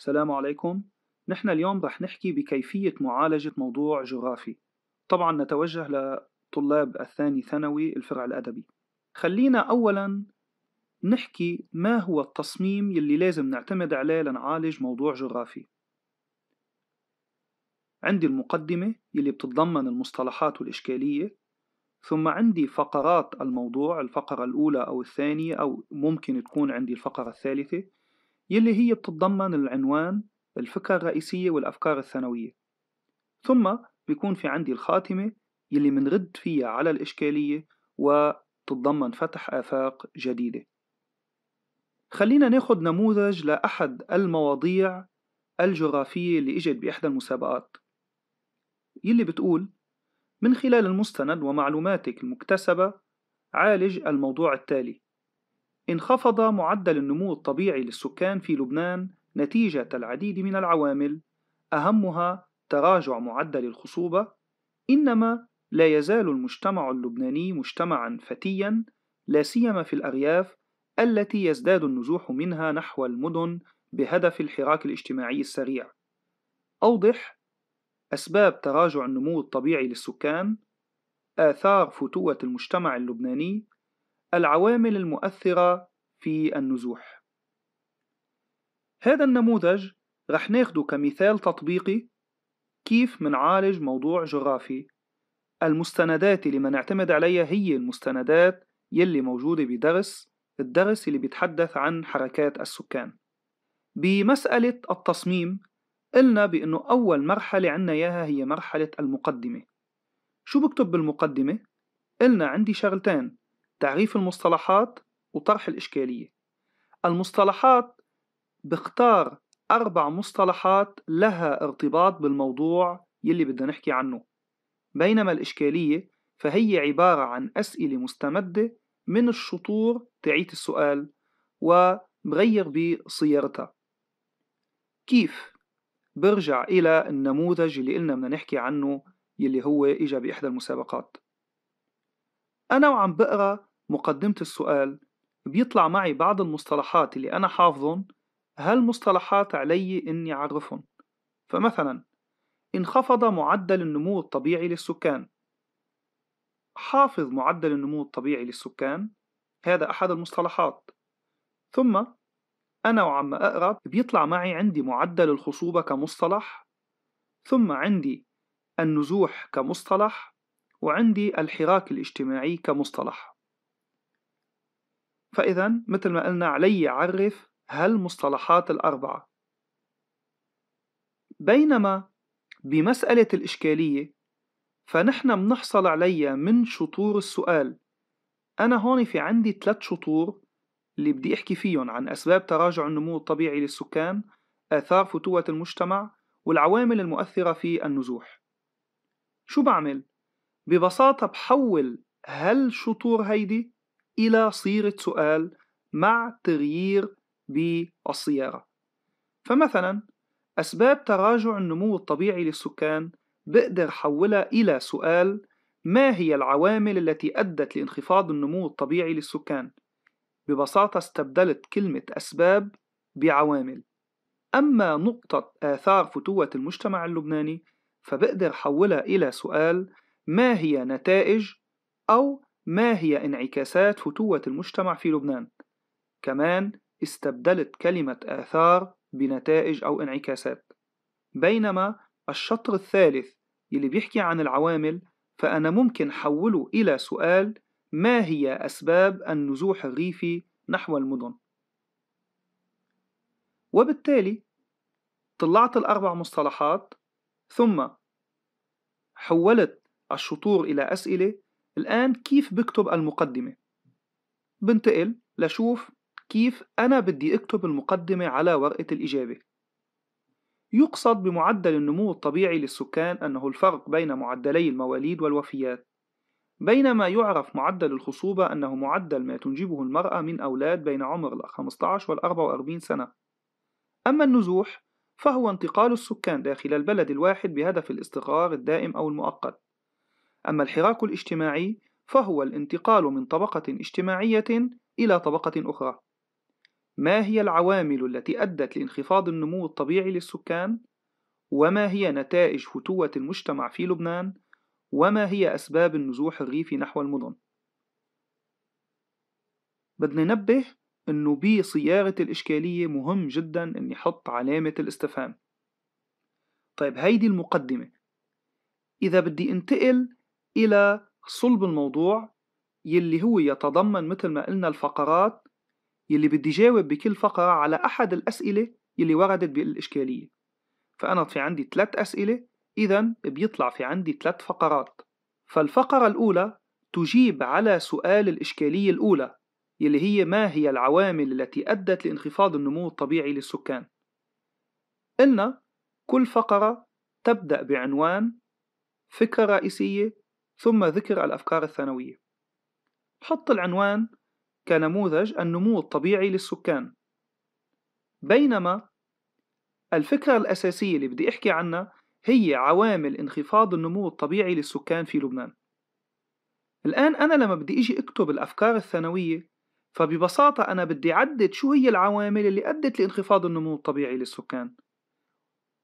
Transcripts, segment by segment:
السلام عليكم نحن اليوم رح نحكي بكيفية معالجة موضوع جغرافي طبعا نتوجه لطلاب الثاني ثانوي الفرع الأدبي خلينا أولا نحكي ما هو التصميم يلي لازم نعتمد عليه لنعالج موضوع جغرافي عندي المقدمة يلي بتتضمن المصطلحات والإشكالية ثم عندي فقرات الموضوع الفقرة الأولى أو الثانية أو ممكن تكون عندي الفقرة الثالثة يلي هي بتتضمن العنوان الفكرة الرئيسية والأفكار الثانوية ثم بيكون في عندي الخاتمة يلي منرد فيها على الإشكالية وتتضمن فتح آفاق جديدة خلينا ناخد نموذج لأحد المواضيع الجغرافية اللي إجت بإحدى المسابقات يلي بتقول من خلال المستند ومعلوماتك المكتسبة عالج الموضوع التالي انخفض معدل النمو الطبيعي للسكان في لبنان نتيجة العديد من العوامل أهمها تراجع معدل الخصوبة إنما لا يزال المجتمع اللبناني مجتمعا فتيا لا سيما في الأرياف التي يزداد النزوح منها نحو المدن بهدف الحراك الاجتماعي السريع أوضح أسباب تراجع النمو الطبيعي للسكان آثار فتوة المجتمع اللبناني العوامل المؤثرة في النزوح هذا النموذج رح ناخده كمثال تطبيقي كيف منعالج موضوع جغرافي المستندات اللي منعتمد عليها هي المستندات يلي موجودة بدرس الدرس اللي بيتحدث عن حركات السكان بمسألة التصميم قلنا بأنه أول مرحلة عنا إياها هي مرحلة المقدمة شو بكتب بالمقدمة؟ قلنا عندي شغلتين تعريف المصطلحات وطرح الإشكالية المصطلحات بختار أربع مصطلحات لها ارتباط بالموضوع يلي بدنا نحكي عنه بينما الإشكالية فهي عبارة عن أسئلة مستمدة من الشطور تعيت السؤال وبغير بصيرتها كيف؟ برجع إلى النموذج اللي قلنا بدنا نحكي عنه يلي هو إجا بإحدى المسابقات أنا وعم بقرأ مقدمة السؤال بيطلع معي بعض المصطلحات اللي أنا حافظهم هالمصطلحات علي إني أعرفهم فمثلا انخفض معدل النمو الطبيعي للسكان حافظ معدل النمو الطبيعي للسكان هذا أحد المصطلحات ثم أنا وعم أقرأ بيطلع معي عندي معدل الخصوبة كمصطلح ثم عندي النزوح كمصطلح وعندي الحراك الاجتماعي كمصطلح فإذا مثل ما قلنا علي أعرف هالمصطلحات الأربعة بينما بمسألة الإشكالية فنحن بنحصل عليها من شطور السؤال أنا هون في عندي ثلاث شطور اللي بدي أحكي فيهم عن أسباب تراجع النمو الطبيعي للسكان آثار فتوة المجتمع والعوامل المؤثرة في النزوح شو بعمل؟ ببساطة بحول هالشطور هيدي إلى صيغة سؤال مع تغيير بالصياغة فمثلا أسباب تراجع النمو الطبيعي للسكان بقدر حولها إلى سؤال ما هي العوامل التي أدت لانخفاض النمو الطبيعي للسكان؟ ببساطة استبدلت كلمة أسباب بعوامل أما نقطة آثار فتوة المجتمع اللبناني فبقدر حولها إلى سؤال ما هي نتائج أو ما هي انعكاسات فتوة المجتمع في لبنان كمان استبدلت كلمة آثار بنتائج أو انعكاسات بينما الشطر الثالث اللي بيحكي عن العوامل فأنا ممكن حوله إلى سؤال ما هي أسباب النزوح الريفي نحو المدن؟ وبالتالي طلعت الأربع مصطلحات ثم حولت الشطور إلى أسئلة الآن كيف بكتب المقدمة بنتقل لشوف كيف أنا بدي أكتب المقدمة على ورقة الإجابة يقصد بمعدل النمو الطبيعي للسكان أنه الفرق بين معدلي المواليد والوفيات بينما يعرف معدل الخصوبة أنه معدل ما تنجبه المرأة من أولاد بين عمر ال 15 وال 44 سنة أما النزوح فهو انتقال السكان داخل البلد الواحد بهدف الاستقرار الدائم أو المؤقت أما الحراك الاجتماعي فهو الانتقال من طبقة اجتماعية إلى طبقة أخرى ما هي العوامل التي أدت لانخفاض النمو الطبيعي للسكان؟ وما هي نتائج فتوة المجتمع في لبنان؟ وما هي أسباب النزوح الريفي نحو المدن؟ بدنا ننبه إنه بصياغة الإشكالية مهم جدا إني يحط علامة الاستفهام طيب هيدي المقدمة إذا بدي انتقل إلى صلب الموضوع يلي هو يتضمن مثل ما قلنا الفقرات يلي بدي جاوب بكل فقرة على أحد الأسئلة يلي وردت بالإشكالية فأنا في عندي ثلاث أسئلة إذا بيطلع في عندي ثلاث فقرات فالفقرة الأولى تجيب على سؤال الإشكالية الأولى يلي هي ما هي العوامل التي أدت لانخفاض النمو الطبيعي للسكان قلنا كل فقرة تبدأ بعنوان فكرة رئيسية ثم ذكر الأفكار الثانوية حط العنوان كنموذج النمو الطبيعي للسكان بينما الفكرة الأساسية اللي بدي أحكي عنها هي عوامل انخفاض النمو الطبيعي للسكان في لبنان الآن أنا لما بدي إجي أكتب الأفكار الثانوية فببساطة أنا بدي عدد شو هي العوامل اللي أدت لانخفاض النمو الطبيعي للسكان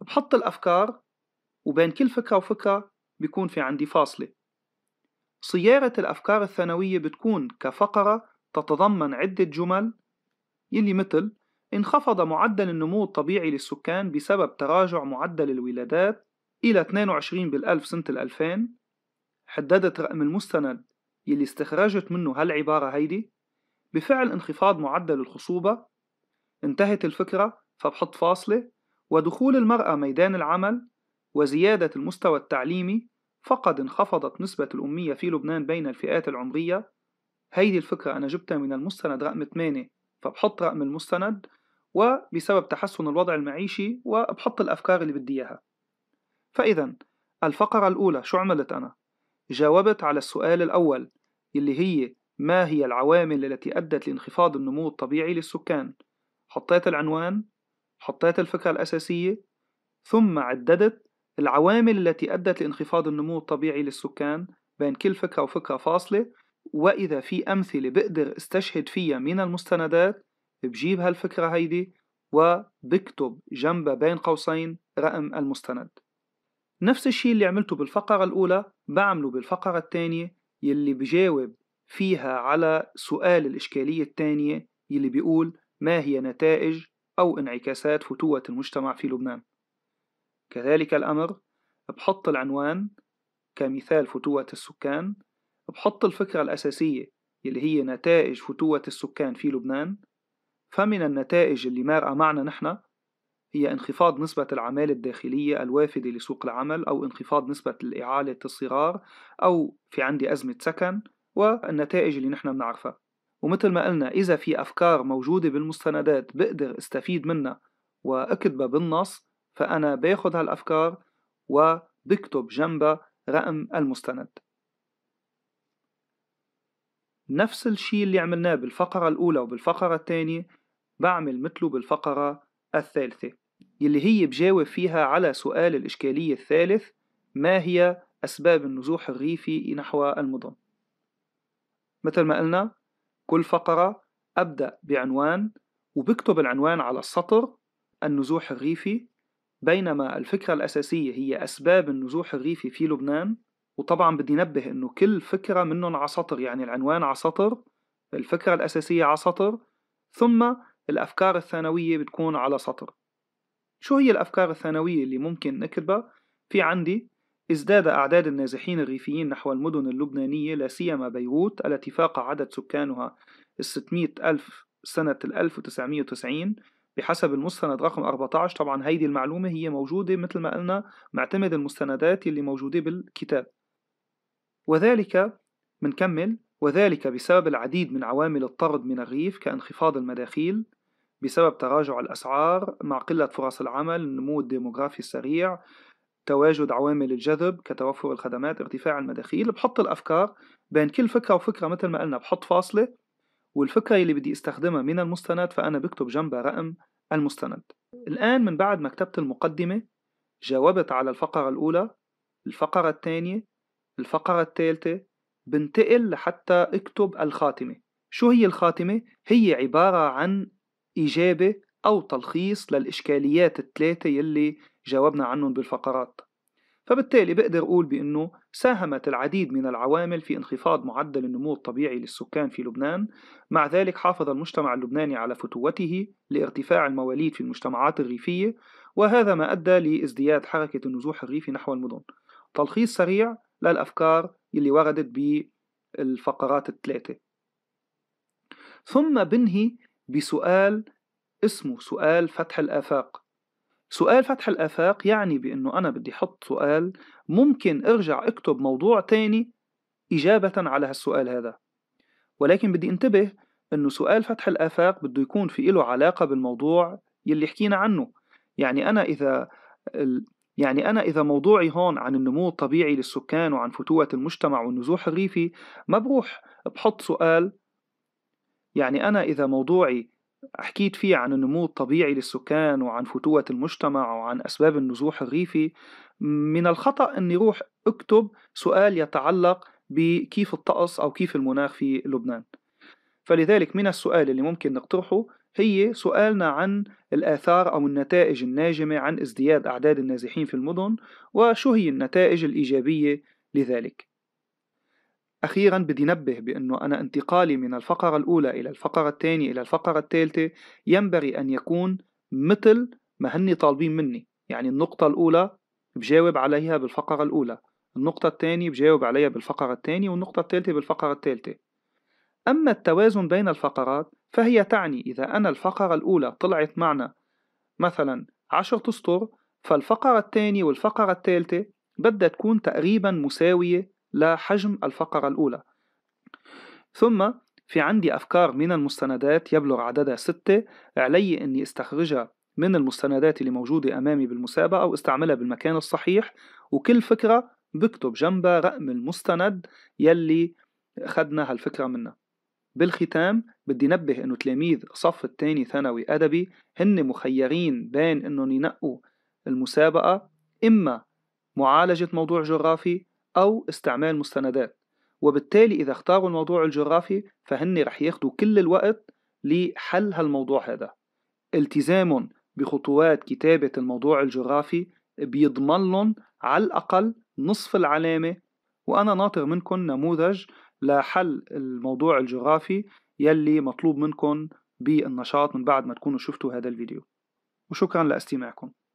بحط الأفكار وبين كل فكرة وفكرة بيكون في عندي فاصلة صياغة الأفكار الثانوية بتكون كفقرة تتضمن عدة جمل يلي مثل انخفض معدل النمو الطبيعي للسكان بسبب تراجع معدل الولادات إلى 22 بالألف سنة 2000 حددت رقم المستند يلي استخرجت منه هالعبارة هيدي بفعل انخفاض معدل الخصوبة انتهت الفكرة فبحط فاصلة ودخول المرأة ميدان العمل وزيادة المستوى التعليمي فقد انخفضت نسبة الأمية في لبنان بين الفئات العمرية هيدي الفكرة أنا جبتها من المستند رقم 8 فبحط رقم المستند وبسبب تحسن الوضع المعيشي وبحط الأفكار اللي بدي إياها فإذا الفقرة الأولى شو عملت أنا؟ جاوبت على السؤال الأول اللي هي ما هي العوامل التي أدت لانخفاض النمو الطبيعي للسكان؟ حطيت العنوان حطيت الفكرة الأساسية ثم عددت العوامل التي أدت لانخفاض النمو الطبيعي للسكان بين كل فكرة وفكرة فاصلة وإذا في أمثلة بقدر استشهد فيها من المستندات بجيب هالفكرة هيدي وبكتب جنبها بين قوسين رقم المستند نفس الشيء اللي عملته بالفقرة الأولى بعمله بالفقرة الثانية يلي بجاوب فيها على سؤال الإشكالية الثانية يلي بيقول ما هي نتائج أو انعكاسات فتوة المجتمع في لبنان كذلك الأمر بحط العنوان كمثال فتوة السكان بحط الفكرة الأساسية اللي هي نتائج فتوة السكان في لبنان فمن النتائج اللي مارقة معنا نحن هي انخفاض نسبة العمالة الداخلية الوافدة لسوق العمل أو انخفاض نسبة الإعالة الصغار أو في عندي أزمة سكن والنتائج اللي نحن بنعرفها ومثل ما قلنا إذا في أفكار موجودة بالمستندات بقدر استفيد منها وأكتبها بالنص فأنا باخد هالأفكار وبكتب جنبها رقم المستند نفس الشيء اللي عملناه بالفقرة الأولى وبالفقرة الثانية بعمل مثله بالفقرة الثالثة يلي هي بجاوب فيها على سؤال الإشكالية الثالث ما هي أسباب النزوح الريفي نحو المدن مثل ما قلنا كل فقرة أبدأ بعنوان وبكتب العنوان على السطر النزوح الريفي بينما الفكرة الأساسية هي أسباب النزوح الريفي في لبنان وطبعا بدي نبه إنه كل فكرة منهم سطر يعني العنوان على سطر الفكرة الأساسية على سطر ثم الأفكار الثانوية بتكون على سطر شو هي الأفكار الثانوية اللي ممكن نكتبها؟ في عندي ازداد أعداد النازحين الريفيين نحو المدن اللبنانية لا سيما بيروت التي فاق عدد سكانها 600 ألف سنة 1990 بحسب المستند رقم 14 طبعا هيدي المعلومة هي موجودة مثل ما قلنا معتمد المستندات اللي موجودة بالكتاب وذلك منكمل وذلك بسبب العديد من عوامل الطرد من الريف كانخفاض المداخيل بسبب تراجع الأسعار مع قلة فرص العمل النمو الديموغرافي السريع تواجد عوامل الجذب كتوفر الخدمات ارتفاع المداخيل بحط الأفكار بين كل فكرة وفكرة مثل ما قلنا بحط فاصلة والفكرة اللي بدي استخدمها من المستند فأنا بكتب جنبها رقم المستند الآن من بعد ما كتبت المقدمة جاوبت على الفقرة الأولى الفقرة الثانية الفقرة الثالثة بنتقل لحتى اكتب الخاتمة شو هي الخاتمة؟ هي عبارة عن إجابة أو تلخيص للإشكاليات الثلاثة يلي جاوبنا عنهم بالفقرات فبالتالي بقدر أقول بأنه ساهمت العديد من العوامل في انخفاض معدل النمو الطبيعي للسكان في لبنان مع ذلك حافظ المجتمع اللبناني على فتوته لارتفاع المواليد في المجتمعات الريفية وهذا ما أدى لازدياد حركة النزوح الريفي نحو المدن تلخيص سريع للأفكار اللي وردت بالفقرات الثلاثة ثم بنهي بسؤال اسمه سؤال فتح الآفاق سؤال فتح الآفاق يعني بأنه أنا بدي أحط سؤال ممكن أرجع أكتب موضوع تاني إجابة على هالسؤال هذا ولكن بدي انتبه أنه سؤال فتح الآفاق بده يكون في إله علاقة بالموضوع يلي حكينا عنه يعني أنا إذا يعني أنا إذا موضوعي هون عن النمو الطبيعي للسكان وعن فتوة المجتمع والنزوح الريفي ما بروح بحط سؤال يعني أنا إذا موضوعي حكيت فيه عن النمو الطبيعي للسكان وعن فتوة المجتمع وعن أسباب النزوح الريفي من الخطأ أني روح أكتب سؤال يتعلق بكيف الطقس أو كيف المناخ في لبنان فلذلك من السؤال اللي ممكن نقترحه هي سؤالنا عن الآثار أو النتائج الناجمة عن ازدياد أعداد النازحين في المدن وشو هي النتائج الإيجابية لذلك أخيرا بدي نبه بأنه أنا انتقالي من الفقرة الأولى إلى الفقرة الثانية إلى الفقرة الثالثة ينبغي أن يكون مثل ما هني طالبين مني يعني النقطة الأولى بجاوب عليها بالفقرة الأولى النقطة الثانية بجاوب عليها بالفقرة الثانية والنقطة الثالثة بالفقرة الثالثة أما التوازن بين الفقرات فهي تعني إذا أنا الفقرة الأولى طلعت معنا مثلا عشرة أسطر فالفقرة الثانية والفقرة الثالثة بدها تكون تقريبا مساوية لحجم الفقرة الأولى ثم في عندي أفكار من المستندات يبلغ عددها ستة علي أني استخرجها من المستندات اللي موجودة أمامي بالمسابقة واستعملها بالمكان الصحيح وكل فكرة بكتب جنبها رقم المستند يلي أخذنا هالفكرة منها بالختام بدي نبه أنه تلاميذ صف الثاني ثانوي أدبي هن مخيرين بين أنهم ينقوا المسابقة إما معالجة موضوع جغرافي أو استعمال مستندات وبالتالي إذا اختاروا الموضوع الجغرافي فهن رح ياخدوا كل الوقت لحل هالموضوع هذا التزام بخطوات كتابة الموضوع الجغرافي بيضمن لهم على الأقل نصف العلامة وأنا ناطر منكم نموذج لحل الموضوع الجغرافي يلي مطلوب منكم بالنشاط من بعد ما تكونوا شفتوا هذا الفيديو وشكرا لاستماعكم